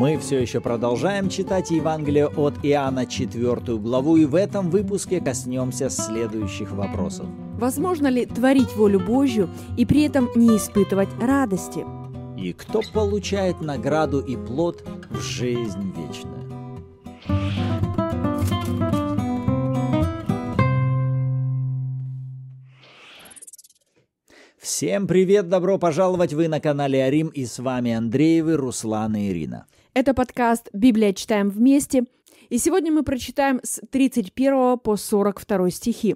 Мы все еще продолжаем читать Евангелие от Иоанна 4 главу и в этом выпуске коснемся следующих вопросов. Возможно ли творить волю Божью и при этом не испытывать радости? И кто получает награду и плод в жизнь вечную? Всем привет, добро пожаловать! Вы на канале Арим и с вами Андреевы, Руслан и Ирина. Это подкаст «Библия читаем вместе». И сегодня мы прочитаем с 31 по 42 стихи.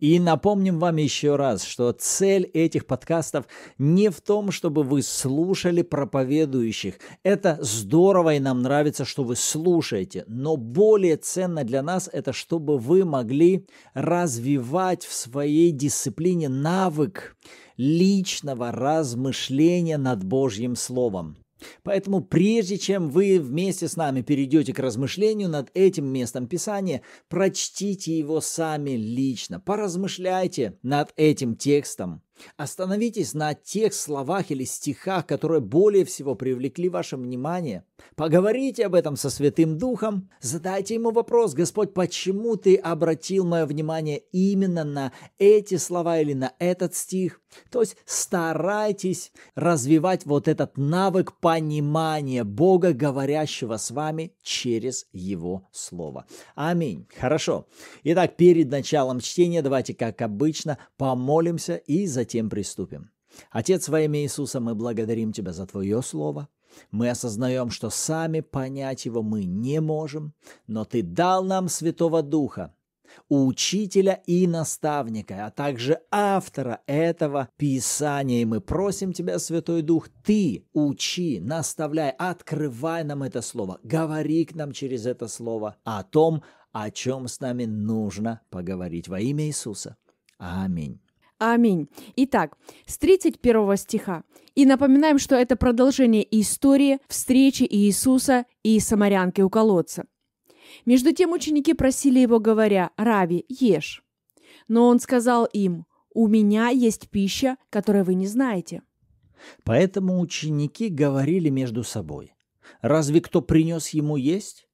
И напомним вам еще раз, что цель этих подкастов не в том, чтобы вы слушали проповедующих. Это здорово и нам нравится, что вы слушаете. Но более ценно для нас это, чтобы вы могли развивать в своей дисциплине навык личного размышления над Божьим Словом. Поэтому прежде чем вы вместе с нами перейдете к размышлению над этим местом Писания, прочтите его сами лично, поразмышляйте над этим текстом, Остановитесь на тех словах или стихах, которые более всего привлекли ваше внимание. Поговорите об этом со Святым Духом. Задайте ему вопрос, Господь, почему ты обратил мое внимание именно на эти слова или на этот стих? То есть старайтесь развивать вот этот навык понимания Бога, говорящего с вами через Его Слово. Аминь. Хорошо. Итак, перед началом чтения давайте, как обычно, помолимся и затем затем приступим. Отец, во имя Иисуса, мы благодарим Тебя за Твое Слово. Мы осознаем, что сами понять его мы не можем, но Ты дал нам Святого Духа, учителя и наставника, а также автора этого Писания. И мы просим Тебя, Святой Дух, Ты учи, наставляй, открывай нам это Слово, говори к нам через это Слово о том, о чем с нами нужно поговорить во имя Иисуса. Аминь. Аминь. Итак, с 31 стиха. И напоминаем, что это продолжение истории встречи Иисуса и самарянки у колодца. Между тем ученики просили его, говоря, «Рави, ешь». Но он сказал им, «У меня есть пища, которую вы не знаете». Поэтому ученики говорили между собой, «Разве кто принес ему есть?»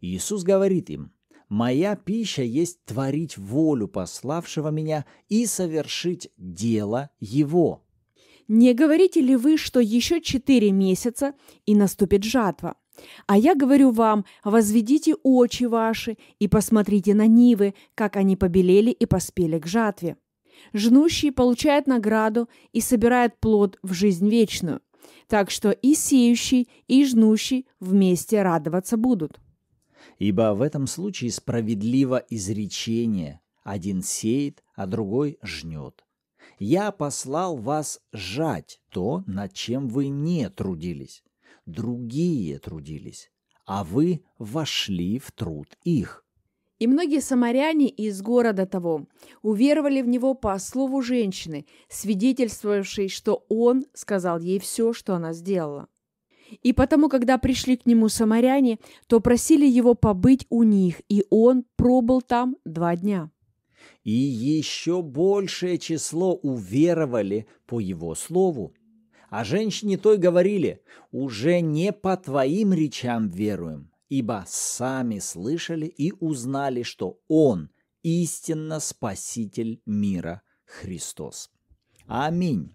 Иисус говорит им, Моя пища есть творить волю пославшего меня и совершить дело его. Не говорите ли вы, что еще четыре месяца и наступит жатва? А я говорю вам, возведите очи ваши и посмотрите на нивы, как они побелели и поспели к жатве. Жнущий получает награду и собирает плод в жизнь вечную. Так что и сеющий, и жнущий вместе радоваться будут. Ибо в этом случае справедливо изречение «один сеет, а другой жнет». «Я послал вас жать то, над чем вы не трудились. Другие трудились, а вы вошли в труд их». И многие самаряне из города того уверовали в него по слову женщины, свидетельствовавшей, что он сказал ей все, что она сделала. И потому, когда пришли к нему самаряне, то просили его побыть у них, и он пробыл там два дня. И еще большее число уверовали по его слову. А женщине той говорили, «Уже не по твоим речам веруем, ибо сами слышали и узнали, что Он истинно Спаситель мира Христос». Аминь.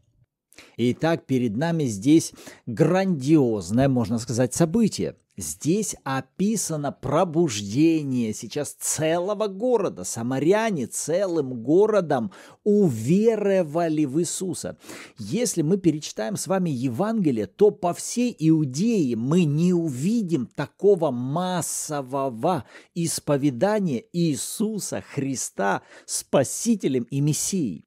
Итак, перед нами здесь грандиозное, можно сказать, событие. Здесь описано пробуждение сейчас целого города. Самаряне целым городом уверовали в Иисуса. Если мы перечитаем с вами Евангелие, то по всей Иудее мы не увидим такого массового исповедания Иисуса Христа спасителем и мессией.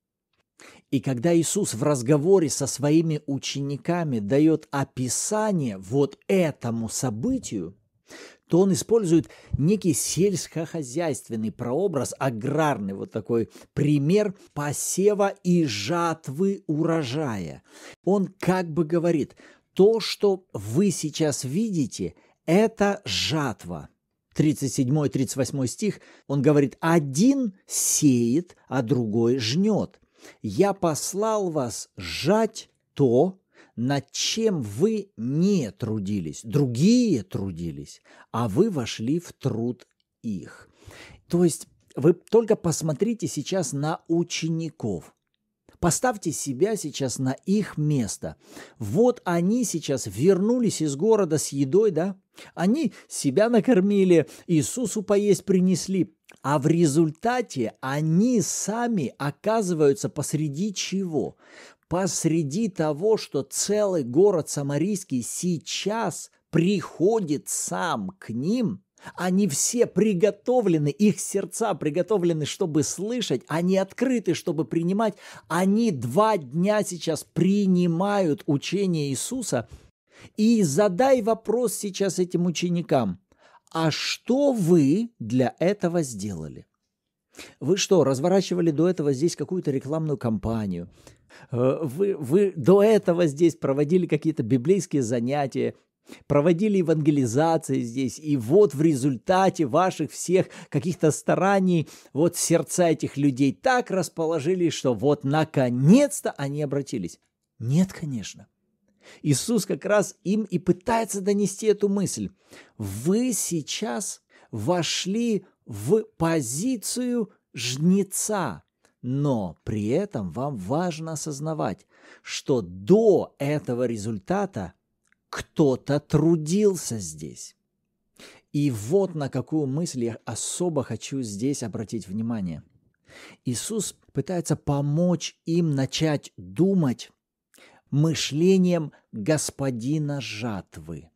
И когда Иисус в разговоре со своими учениками дает описание вот этому событию, то он использует некий сельскохозяйственный прообраз, аграрный вот такой пример посева и жатвы урожая. Он как бы говорит, то, что вы сейчас видите, это жатва. 37-38 стих, он говорит, один сеет, а другой жнет. «Я послал вас сжать то, над чем вы не трудились, другие трудились, а вы вошли в труд их». То есть вы только посмотрите сейчас на учеников. Поставьте себя сейчас на их место. Вот они сейчас вернулись из города с едой, да? Они себя накормили, Иисусу поесть принесли, а в результате они сами оказываются посреди чего? Посреди того, что целый город Самарийский сейчас приходит сам к ним – они все приготовлены, их сердца приготовлены, чтобы слышать, они открыты, чтобы принимать. Они два дня сейчас принимают учение Иисуса. И задай вопрос сейчас этим ученикам а что вы для этого сделали? Вы что, разворачивали до этого здесь какую-то рекламную кампанию? Э, вы, вы до этого здесь проводили какие-то библейские занятия, проводили евангелизации здесь, и вот в результате ваших всех каких-то стараний вот сердца этих людей так расположились, что вот наконец-то они обратились. Нет, конечно. Иисус как раз им и пытается донести эту мысль. Вы сейчас вошли в позицию жнеца, но при этом вам важно осознавать, что до этого результата кто-то трудился здесь. И вот на какую мысль я особо хочу здесь обратить внимание. Иисус пытается помочь им начать думать мышлением господина жатвы.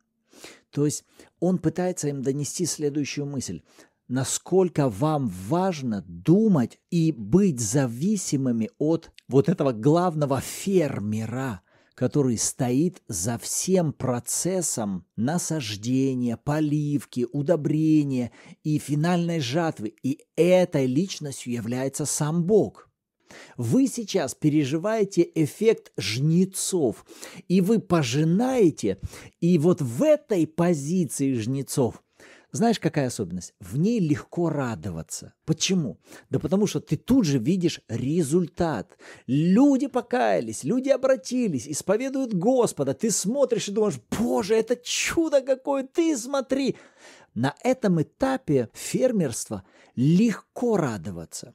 То есть он пытается им донести следующую мысль. Насколько вам важно думать и быть зависимыми от вот этого главного фермера, который стоит за всем процессом насаждения, поливки, удобрения и финальной жатвы. И этой личностью является сам Бог – вы сейчас переживаете эффект жнецов, и вы пожинаете, и вот в этой позиции жнецов – знаешь, какая особенность? В ней легко радоваться. Почему? Да потому что ты тут же видишь результат. Люди покаялись, люди обратились, исповедуют Господа. Ты смотришь и думаешь, боже, это чудо какое, ты смотри. На этом этапе фермерства легко радоваться.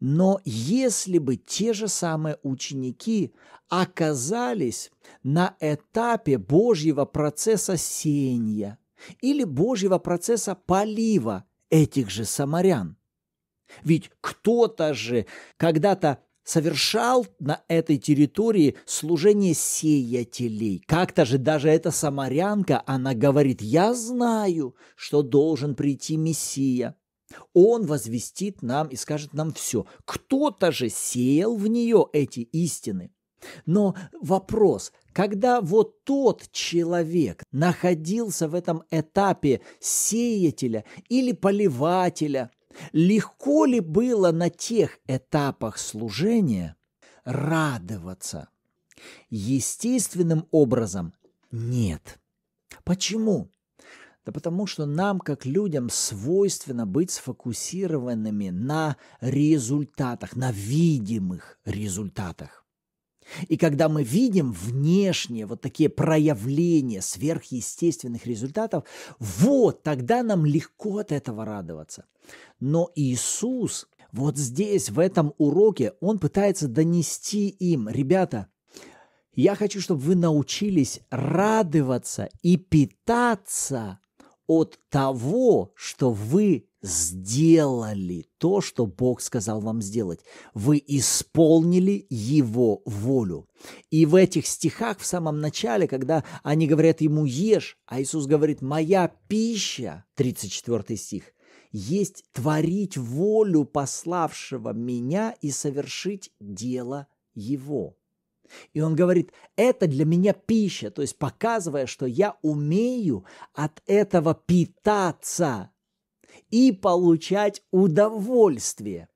Но если бы те же самые ученики оказались на этапе Божьего процесса сеяния или Божьего процесса полива этих же самарян, ведь кто-то же когда-то совершал на этой территории служение сеятелей. Как-то же даже эта самарянка, она говорит, я знаю, что должен прийти Мессия. Он возвестит нам и скажет нам все. Кто-то же сеял в нее эти истины. Но вопрос, когда вот тот человек находился в этом этапе сеятеля или поливателя, легко ли было на тех этапах служения радоваться? Естественным образом нет. Почему? Да потому что нам, как людям, свойственно быть сфокусированными на результатах, на видимых результатах. И когда мы видим внешние вот такие проявления сверхъестественных результатов, вот тогда нам легко от этого радоваться. Но Иисус вот здесь, в этом уроке, он пытается донести им, ребята, я хочу, чтобы вы научились радоваться и питаться от того, что вы сделали то, что Бог сказал вам сделать. Вы исполнили Его волю. И в этих стихах в самом начале, когда они говорят ему «ешь», а Иисус говорит «моя пища», 34 стих, «есть творить волю пославшего меня и совершить дело Его». И он говорит, это для меня пища, то есть показывая, что я умею от этого питаться и получать удовольствие.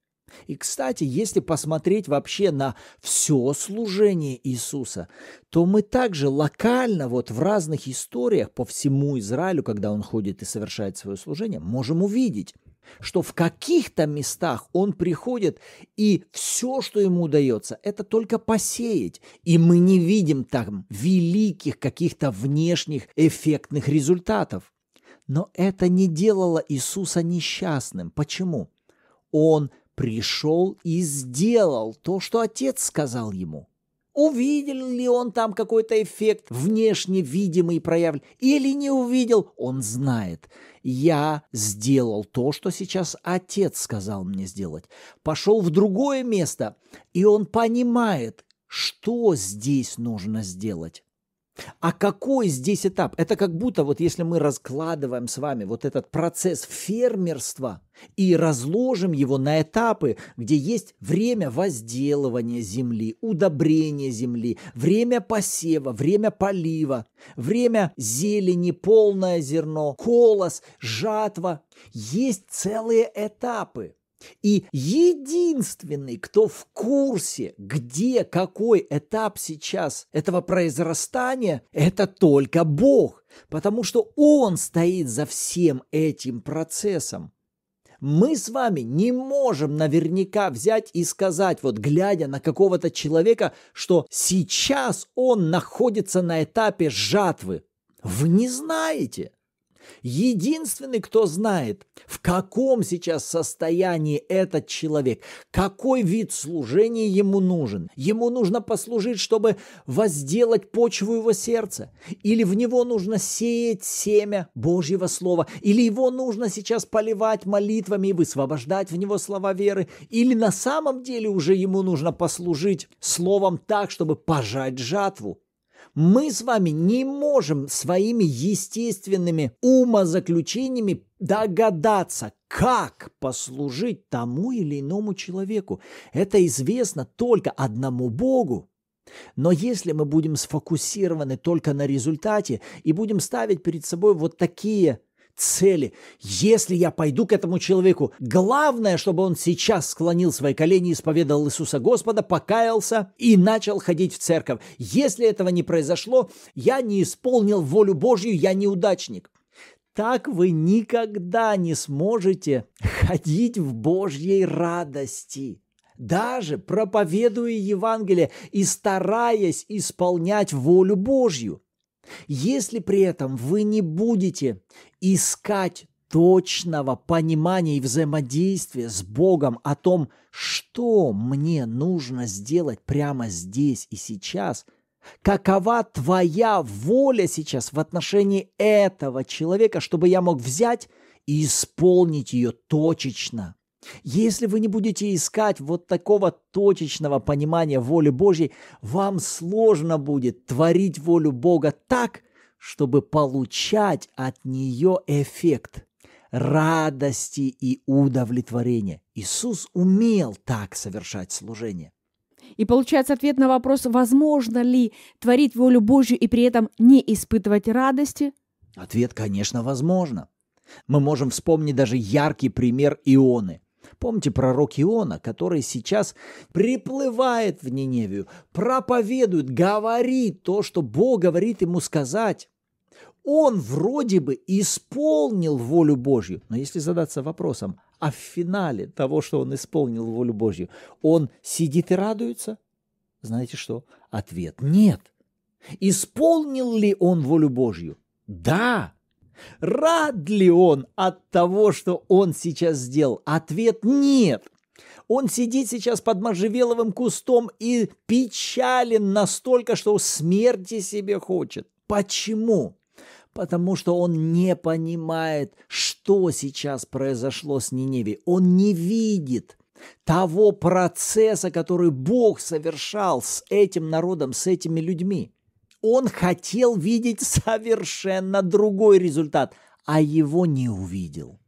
И, кстати, если посмотреть вообще на все служение Иисуса, то мы также локально вот в разных историях по всему Израилю, когда он ходит и совершает свое служение, можем увидеть, что в каких-то местах он приходит, и все, что ему удается, это только посеять. И мы не видим там великих каких-то внешних эффектных результатов. Но это не делало Иисуса несчастным. Почему? Он пришел и сделал то, что Отец сказал ему увидел ли он там какой-то эффект, внешне видимый проявлен, или не увидел, он знает. Я сделал то, что сейчас отец сказал мне сделать. Пошел в другое место, и он понимает, что здесь нужно сделать. А какой здесь этап? Это как будто вот если мы раскладываем с вами вот этот процесс фермерства и разложим его на этапы, где есть время возделывания земли, удобрения земли, время посева, время полива, время зелени, полное зерно, колос, жатва. Есть целые этапы – и единственный, кто в курсе, где какой этап сейчас этого произрастания, это только Бог, потому что Он стоит за всем этим процессом. Мы с вами не можем наверняка взять и сказать, вот глядя на какого-то человека, что сейчас он находится на этапе жатвы. Вы не знаете – единственный, кто знает, в каком сейчас состоянии этот человек, какой вид служения ему нужен. Ему нужно послужить, чтобы возделать почву его сердца, или в него нужно сеять семя Божьего Слова, или его нужно сейчас поливать молитвами и высвобождать в него слова веры, или на самом деле уже ему нужно послужить словом так, чтобы пожать жатву мы с вами не можем своими естественными умозаключениями догадаться, как послужить тому или иному человеку. Это известно только одному Богу. Но если мы будем сфокусированы только на результате и будем ставить перед собой вот такие цели. Если я пойду к этому человеку, главное, чтобы он сейчас склонил свои колени, исповедал Иисуса Господа, покаялся и начал ходить в церковь. Если этого не произошло, я не исполнил волю Божью, я неудачник. Так вы никогда не сможете ходить в Божьей радости даже проповедуя Евангелие и стараясь исполнять волю Божью. Если при этом вы не будете искать точного понимания и взаимодействия с Богом о том, что мне нужно сделать прямо здесь и сейчас, какова твоя воля сейчас в отношении этого человека, чтобы я мог взять и исполнить ее точечно – если вы не будете искать вот такого точечного понимания воли Божьей, вам сложно будет творить волю Бога так, чтобы получать от нее эффект радости и удовлетворения. Иисус умел так совершать служение. И получается ответ на вопрос, возможно ли творить волю Божью и при этом не испытывать радости? Ответ, конечно, возможно. Мы можем вспомнить даже яркий пример Ионы – Помните пророк Иона, который сейчас приплывает в Ниневию, проповедует, говорит то, что Бог говорит ему сказать. Он вроде бы исполнил волю Божью, но если задаться вопросом, а в финале того, что он исполнил волю Божью, он сидит и радуется? Знаете что? Ответ – нет. Исполнил ли он волю Божью? Да. Рад ли он от того, что он сейчас сделал? Ответ – нет. Он сидит сейчас под можжевеловым кустом и печален настолько, что смерти себе хочет. Почему? Потому что он не понимает, что сейчас произошло с Ниневией. Он не видит того процесса, который Бог совершал с этим народом, с этими людьми он хотел видеть совершенно другой результат, а его не увидел.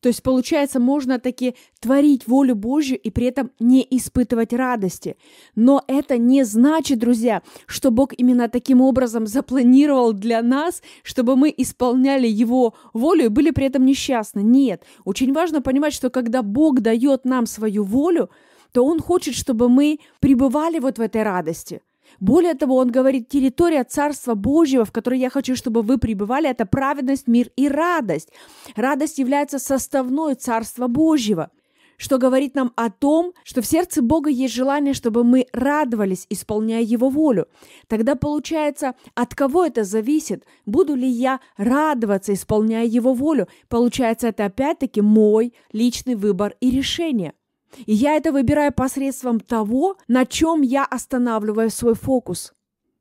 То есть, получается, можно таки творить волю Божью и при этом не испытывать радости. Но это не значит, друзья, что Бог именно таким образом запланировал для нас, чтобы мы исполняли Его волю и были при этом несчастны. Нет. Очень важно понимать, что когда Бог дает нам свою волю, то Он хочет, чтобы мы пребывали вот в этой радости – более того, он говорит, территория Царства Божьего, в которой я хочу, чтобы вы пребывали, это праведность, мир и радость. Радость является составной Царства Божьего что говорит нам о том, что в сердце Бога есть желание, чтобы мы радовались, исполняя Его волю. Тогда получается, от кого это зависит? Буду ли я радоваться, исполняя Его волю? Получается, это опять-таки мой личный выбор и решение – и я это выбираю посредством того, на чем я останавливаю свой фокус.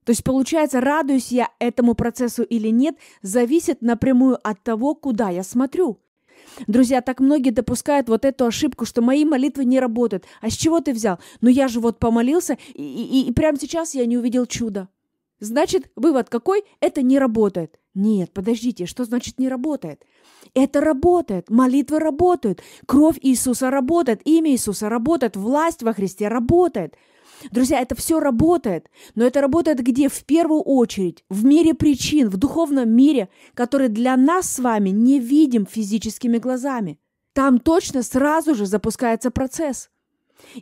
То есть, получается, радуюсь я этому процессу или нет, зависит напрямую от того, куда я смотрю. Друзья, так многие допускают вот эту ошибку, что мои молитвы не работают. А с чего ты взял? Ну я же вот помолился, и, и, и прямо сейчас я не увидел чуда. Значит, вывод какой? Это не работает. Нет, подождите, что значит не работает? Это работает, молитвы работают, кровь Иисуса работает, имя Иисуса работает, власть во Христе работает. Друзья, это все работает, но это работает где? В первую очередь, в мире причин, в духовном мире, который для нас с вами не видим физическими глазами. Там точно сразу же запускается процесс.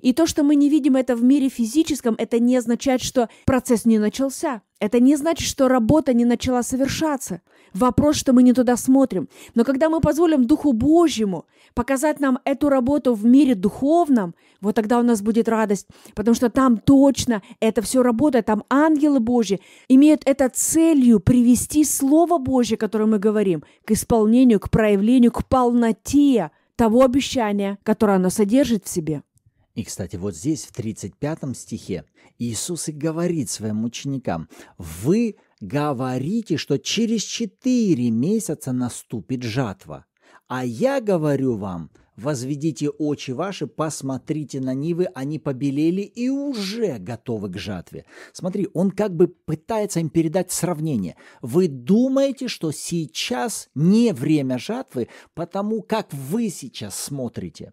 И то, что мы не видим это в мире физическом, это не означает, что процесс не начался. Это не значит, что работа не начала совершаться. Вопрос, что мы не туда смотрим. Но когда мы позволим Духу Божьему показать нам эту работу в мире духовном, вот тогда у нас будет радость, потому что там точно это все работает, там ангелы Божьи имеют это целью привести Слово Божье, которое мы говорим, к исполнению, к проявлению, к полноте того обещания, которое оно содержит в себе. И, кстати, вот здесь, в 35 стихе, Иисус и говорит своим ученикам, «Вы говорите, что через четыре месяца наступит жатва, а я говорю вам, возведите очи ваши, посмотрите на нивы, они побелели и уже готовы к жатве. Смотри, он как бы пытается им передать сравнение. Вы думаете, что сейчас не время жатвы, потому как вы сейчас смотрите.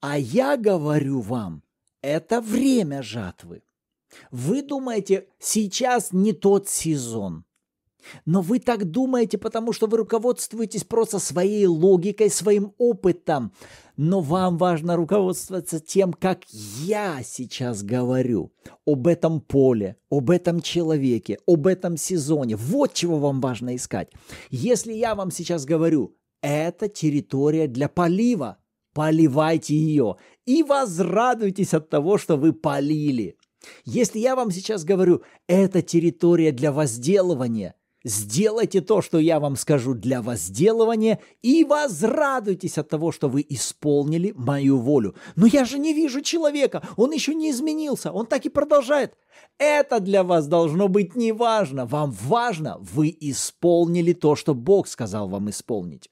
А я говорю вам, это время жатвы. Вы думаете, сейчас не тот сезон. Но вы так думаете, потому что вы руководствуетесь просто своей логикой, своим опытом. Но вам важно руководствоваться тем, как я сейчас говорю об этом поле, об этом человеке, об этом сезоне. Вот чего вам важно искать. Если я вам сейчас говорю, это территория для полива, поливайте ее и возрадуйтесь от того, что вы полили. Если я вам сейчас говорю, это территория для возделывания, сделайте то, что я вам скажу для возделывания, и возрадуйтесь от того, что вы исполнили мою волю. Но я же не вижу человека, он еще не изменился, он так и продолжает. Это для вас должно быть не важно, вам важно, вы исполнили то, что Бог сказал вам исполнить.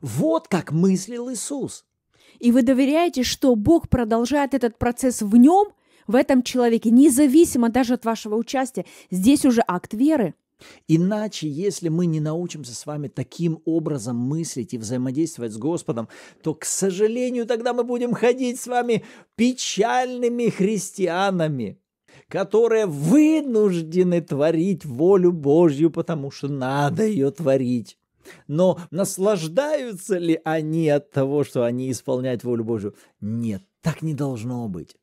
Вот как мыслил Иисус и вы доверяете, что Бог продолжает этот процесс в нем, в этом человеке, независимо даже от вашего участия, здесь уже акт веры. Иначе, если мы не научимся с вами таким образом мыслить и взаимодействовать с Господом, то, к сожалению, тогда мы будем ходить с вами печальными христианами, которые вынуждены творить волю Божью, потому что надо ее творить. Но наслаждаются ли они от того, что они исполняют волю Божью? Нет, так не должно быть.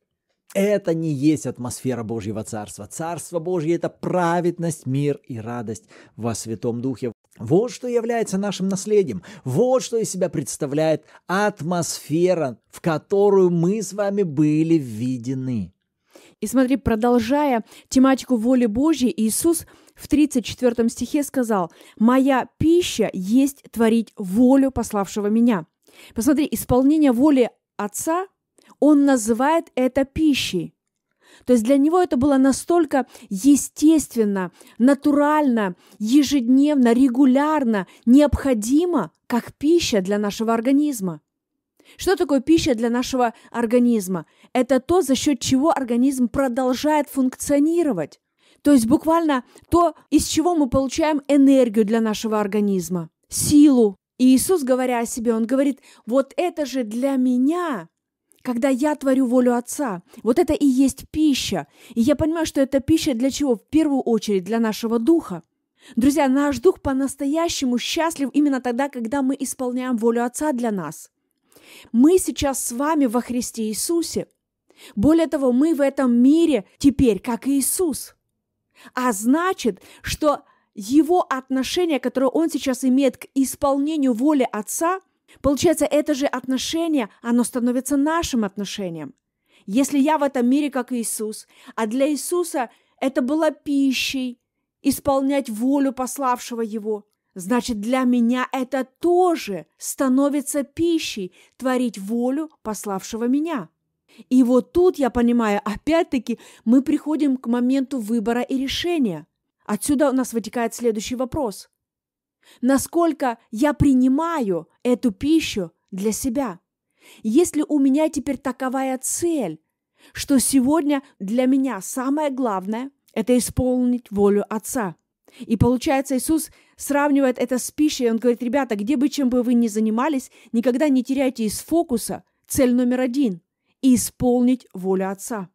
Это не есть атмосфера Божьего Царства. Царство Божье – это праведность, мир и радость во Святом Духе. Вот что является нашим наследием. Вот что из себя представляет атмосфера, в которую мы с вами были введены. И смотри, продолжая тематику воли Божьей, Иисус в 34 стихе сказал, «Моя пища есть творить волю пославшего меня». Посмотри, исполнение воли Отца, Он называет это пищей. То есть для него это было настолько естественно, натурально, ежедневно, регулярно, необходимо, как пища для нашего организма. Что такое пища для нашего организма? Это то, за счет чего организм продолжает функционировать. То есть буквально то, из чего мы получаем энергию для нашего организма, силу. И Иисус, говоря о себе, он говорит, вот это же для меня, когда я творю волю Отца. Вот это и есть пища. И я понимаю, что это пища для чего? В первую очередь для нашего духа. Друзья, наш дух по-настоящему счастлив именно тогда, когда мы исполняем волю Отца для нас. Мы сейчас с вами во Христе Иисусе. Более того, мы в этом мире теперь как Иисус. А значит, что его отношение, которое он сейчас имеет к исполнению воли Отца, получается, это же отношение, оно становится нашим отношением. Если я в этом мире как Иисус, а для Иисуса это было пищей, исполнять волю пославшего его – Значит, для меня это тоже становится пищей творить волю пославшего меня. И вот тут, я понимаю, опять-таки мы приходим к моменту выбора и решения. Отсюда у нас вытекает следующий вопрос. Насколько я принимаю эту пищу для себя? Если у меня теперь таковая цель, что сегодня для меня самое главное – это исполнить волю Отца – и получается, Иисус сравнивает это с пищей, он говорит, ребята, где бы чем бы вы ни занимались, никогда не теряйте из фокуса цель номер один – исполнить волю Отца.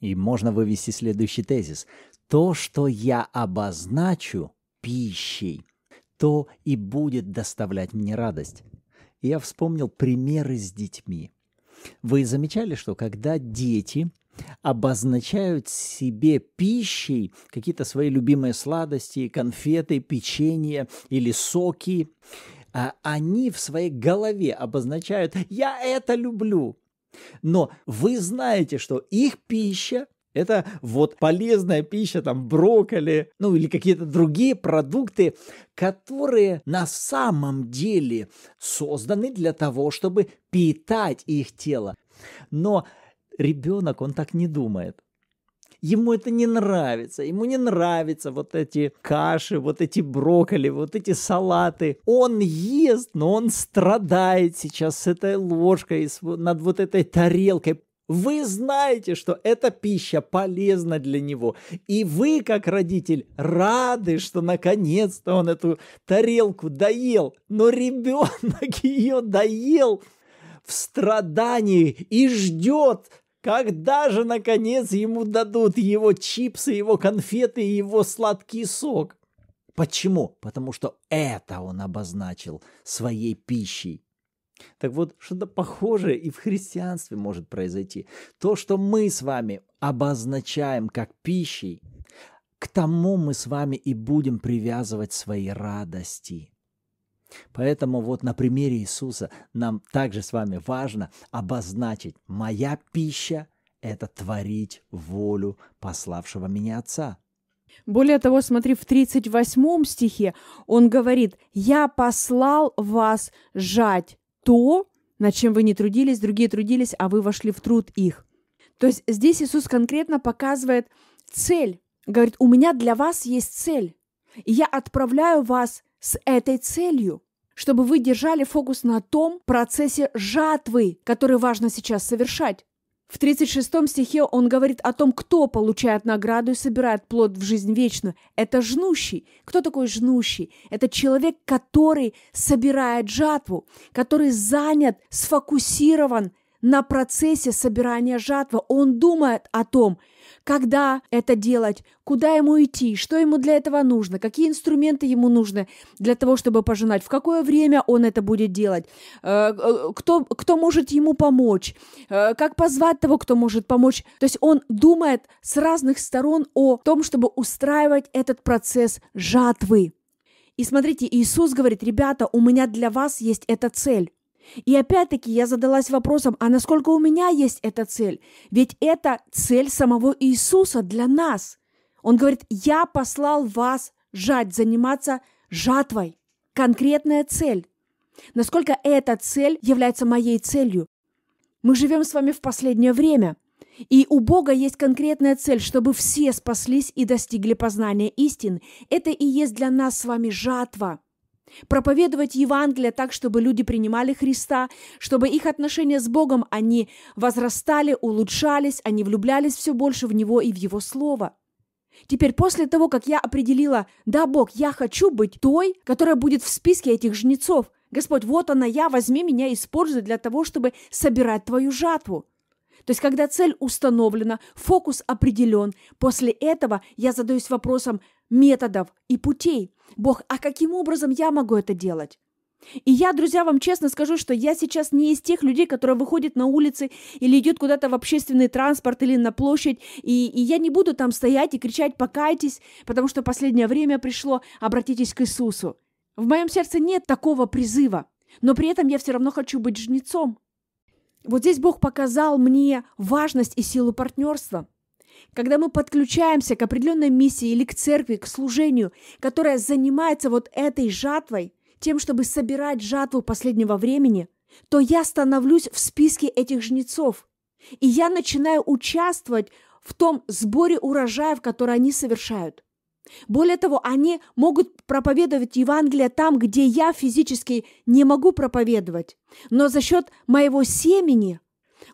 И можно вывести следующий тезис. То, что я обозначу пищей, то и будет доставлять мне радость. я вспомнил примеры с детьми. Вы замечали, что когда дети – обозначают себе пищей какие-то свои любимые сладости, конфеты, печенье или соки. а Они в своей голове обозначают «я это люблю». Но вы знаете, что их пища это вот полезная пища, там брокколи, ну или какие-то другие продукты, которые на самом деле созданы для того, чтобы питать их тело. Но ребенок, он так не думает. Ему это не нравится, ему не нравятся вот эти каши, вот эти брокколи, вот эти салаты. Он ест, но он страдает сейчас с этой ложкой, с, над вот этой тарелкой. Вы знаете, что эта пища полезна для него. И вы, как родитель, рады, что наконец-то он эту тарелку доел. Но ребенок ее доел в страдании и ждет, когда же, наконец, ему дадут его чипсы, его конфеты и его сладкий сок? Почему? Потому что это он обозначил своей пищей. Так вот, что-то похожее и в христианстве может произойти. То, что мы с вами обозначаем как пищей, к тому мы с вами и будем привязывать свои радости. Поэтому вот на примере Иисуса нам также с вами важно обозначить «моя пища – это творить волю пославшего меня Отца». Более того, смотри, в 38 стихе он говорит «Я послал вас жать то, над чем вы не трудились, другие трудились, а вы вошли в труд их». То есть здесь Иисус конкретно показывает цель. Говорит, у меня для вас есть цель. И я отправляю вас с этой целью, чтобы вы держали фокус на том процессе жатвы, который важно сейчас совершать. В 36 стихе он говорит о том, кто получает награду и собирает плод в жизнь вечную. Это жнущий. Кто такой жнущий? Это человек, который собирает жатву, который занят, сфокусирован на процессе собирания жатвы. Он думает о том, когда это делать, куда ему идти, что ему для этого нужно, какие инструменты ему нужны для того, чтобы пожинать, в какое время он это будет делать, э, э, кто, кто может ему помочь, э, как позвать того, кто может помочь. То есть он думает с разных сторон о том, чтобы устраивать этот процесс жатвы. И смотрите, Иисус говорит, ребята, у меня для вас есть эта цель. И опять-таки я задалась вопросом, а насколько у меня есть эта цель? Ведь это цель самого Иисуса для нас. Он говорит, я послал вас жать, заниматься жатвой. Конкретная цель. Насколько эта цель является моей целью? Мы живем с вами в последнее время. И у Бога есть конкретная цель, чтобы все спаслись и достигли познания истин. Это и есть для нас с вами жатва – проповедовать Евангелие так, чтобы люди принимали Христа, чтобы их отношения с Богом, они возрастали, улучшались, они влюблялись все больше в Него и в Его Слово. Теперь после того, как я определила, да, Бог, я хочу быть той, которая будет в списке этих жнецов, Господь, вот она я, возьми меня и используй для того, чтобы собирать твою жатву. То есть, когда цель установлена, фокус определен, после этого я задаюсь вопросом методов и путей. Бог, а каким образом я могу это делать? И я, друзья, вам честно скажу, что я сейчас не из тех людей, которые выходят на улицы или идет куда-то в общественный транспорт или на площадь, и, и я не буду там стоять и кричать «покайтесь», потому что последнее время пришло «обратитесь к Иисусу». В моем сердце нет такого призыва, но при этом я все равно хочу быть жнецом вот здесь Бог показал мне важность и силу партнерства. Когда мы подключаемся к определенной миссии или к церкви, к служению, которая занимается вот этой жатвой, тем, чтобы собирать жатву последнего времени, то я становлюсь в списке этих жнецов. И я начинаю участвовать в том сборе урожаев, который они совершают. Более того, они могут проповедовать Евангелие там, где я физически не могу проповедовать. Но за счет моего семени,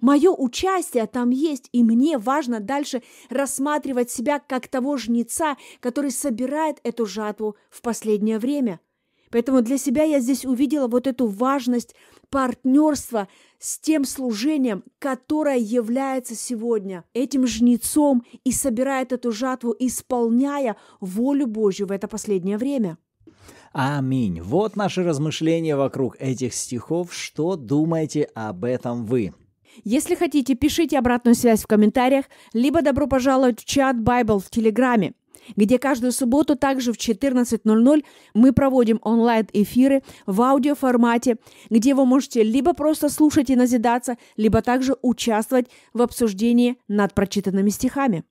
мое участие там есть, и мне важно дальше рассматривать себя как того жнеца, который собирает эту жатву в последнее время – Поэтому для себя я здесь увидела вот эту важность партнерства с тем служением, которое является сегодня этим жнецом и собирает эту жатву, исполняя волю Божью в это последнее время. Аминь. Вот наши размышления вокруг этих стихов. Что думаете об этом вы? Если хотите, пишите обратную связь в комментариях, либо добро пожаловать в чат Bible в Телеграме где каждую субботу также в 14.00 мы проводим онлайн-эфиры в аудиоформате, где вы можете либо просто слушать и назидаться, либо также участвовать в обсуждении над прочитанными стихами.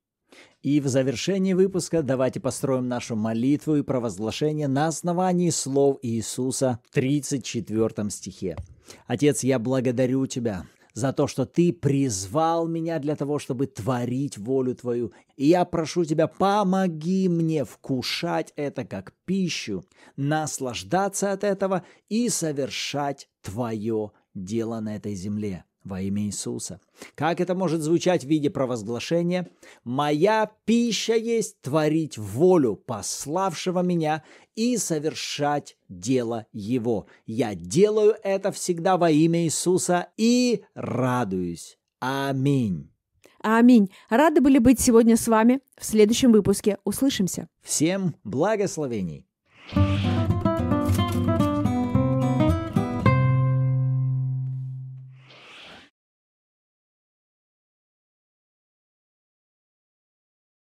И в завершении выпуска давайте построим нашу молитву и провозглашение на основании слов Иисуса в 34 стихе. Отец, я благодарю Тебя за то, что Ты призвал меня для того, чтобы творить волю Твою. И я прошу Тебя, помоги мне вкушать это как пищу, наслаждаться от этого и совершать Твое дело на этой земле во имя Иисуса. Как это может звучать в виде провозглашения? «Моя пища есть творить волю пославшего меня и совершать дело Его. Я делаю это всегда во имя Иисуса и радуюсь. Аминь». Аминь. Рады были быть сегодня с вами. В следующем выпуске услышимся. Всем благословений.